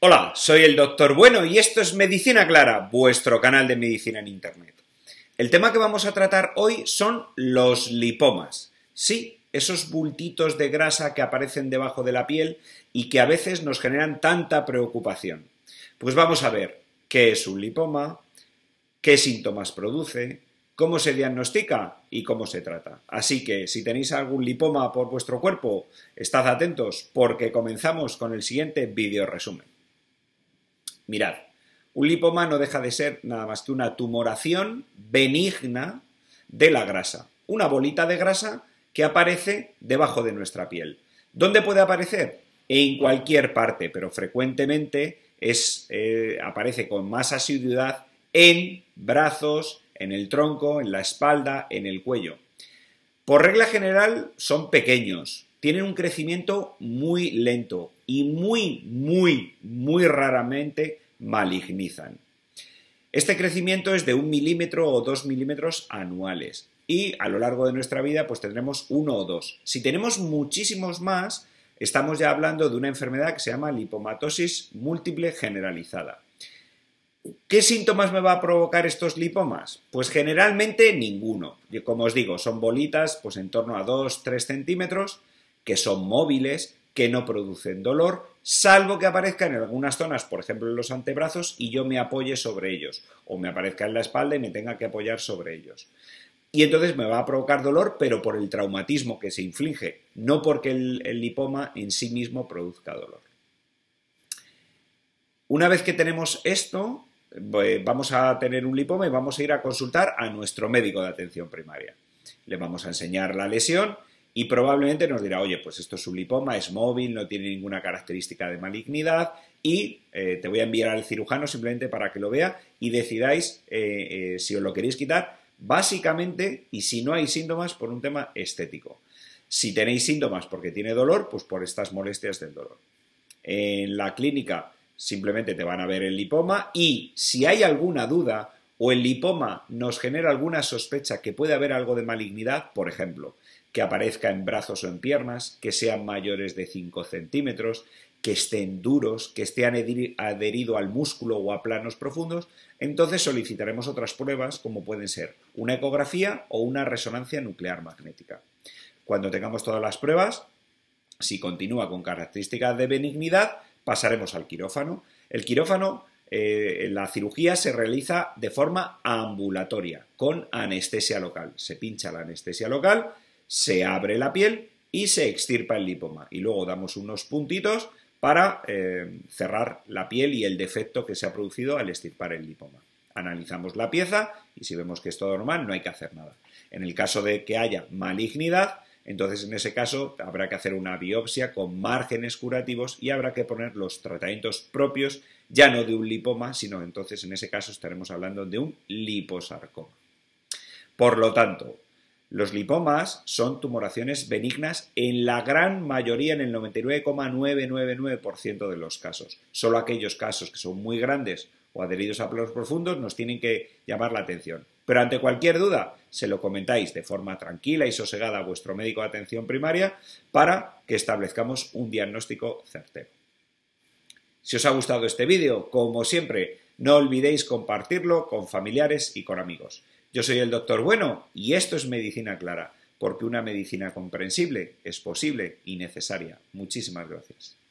Hola, soy el Doctor Bueno y esto es Medicina Clara, vuestro canal de medicina en Internet. El tema que vamos a tratar hoy son los lipomas. Sí, esos bultitos de grasa que aparecen debajo de la piel y que a veces nos generan tanta preocupación. Pues vamos a ver qué es un lipoma, qué síntomas produce, cómo se diagnostica y cómo se trata. Así que si tenéis algún lipoma por vuestro cuerpo, estad atentos porque comenzamos con el siguiente vídeo resumen. Mirad, un lipoma no deja de ser nada más que una tumoración benigna de la grasa, una bolita de grasa que aparece debajo de nuestra piel. ¿Dónde puede aparecer? En cualquier parte, pero frecuentemente eh, aparece con más asiduidad en brazos, en el tronco, en la espalda, en el cuello. Por regla general son pequeños, tienen un crecimiento muy lento, y muy, muy, muy raramente malignizan. Este crecimiento es de un milímetro o dos milímetros anuales y a lo largo de nuestra vida pues tendremos uno o dos. Si tenemos muchísimos más, estamos ya hablando de una enfermedad que se llama lipomatosis múltiple generalizada. ¿Qué síntomas me va a provocar estos lipomas? Pues generalmente ninguno. Como os digo, son bolitas pues en torno a 2-3 centímetros que son móviles que no producen dolor, salvo que aparezca en algunas zonas, por ejemplo en los antebrazos, y yo me apoye sobre ellos, o me aparezca en la espalda y me tenga que apoyar sobre ellos. Y entonces me va a provocar dolor, pero por el traumatismo que se inflige, no porque el, el lipoma en sí mismo produzca dolor. Una vez que tenemos esto, eh, vamos a tener un lipoma y vamos a ir a consultar a nuestro médico de atención primaria. Le vamos a enseñar la lesión y probablemente nos dirá, oye, pues esto es un lipoma, es móvil, no tiene ninguna característica de malignidad y eh, te voy a enviar al cirujano simplemente para que lo vea y decidáis eh, eh, si os lo queréis quitar, básicamente, y si no hay síntomas, por un tema estético. Si tenéis síntomas porque tiene dolor, pues por estas molestias del dolor. En la clínica simplemente te van a ver el lipoma y si hay alguna duda o el lipoma nos genera alguna sospecha que puede haber algo de malignidad, por ejemplo, que aparezca en brazos o en piernas, que sean mayores de 5 centímetros, que estén duros, que estén adherido al músculo o a planos profundos, entonces solicitaremos otras pruebas como pueden ser una ecografía o una resonancia nuclear magnética. Cuando tengamos todas las pruebas, si continúa con características de benignidad, pasaremos al quirófano. El quirófano eh, la cirugía se realiza de forma ambulatoria, con anestesia local. Se pincha la anestesia local, se abre la piel y se extirpa el lipoma. Y luego damos unos puntitos para eh, cerrar la piel y el defecto que se ha producido al extirpar el lipoma. Analizamos la pieza y si vemos que es todo normal, no hay que hacer nada. En el caso de que haya malignidad, entonces, en ese caso, habrá que hacer una biopsia con márgenes curativos y habrá que poner los tratamientos propios ya no de un lipoma, sino entonces en ese caso estaremos hablando de un liposarcoma. Por lo tanto, los lipomas son tumoraciones benignas en la gran mayoría, en el 99,999% de los casos. Solo aquellos casos que son muy grandes o adheridos a planos profundos nos tienen que llamar la atención. Pero ante cualquier duda, se lo comentáis de forma tranquila y sosegada a vuestro médico de atención primaria para que establezcamos un diagnóstico certero. Si os ha gustado este vídeo, como siempre, no olvidéis compartirlo con familiares y con amigos. Yo soy el doctor Bueno y esto es Medicina Clara, porque una medicina comprensible es posible y necesaria. Muchísimas gracias.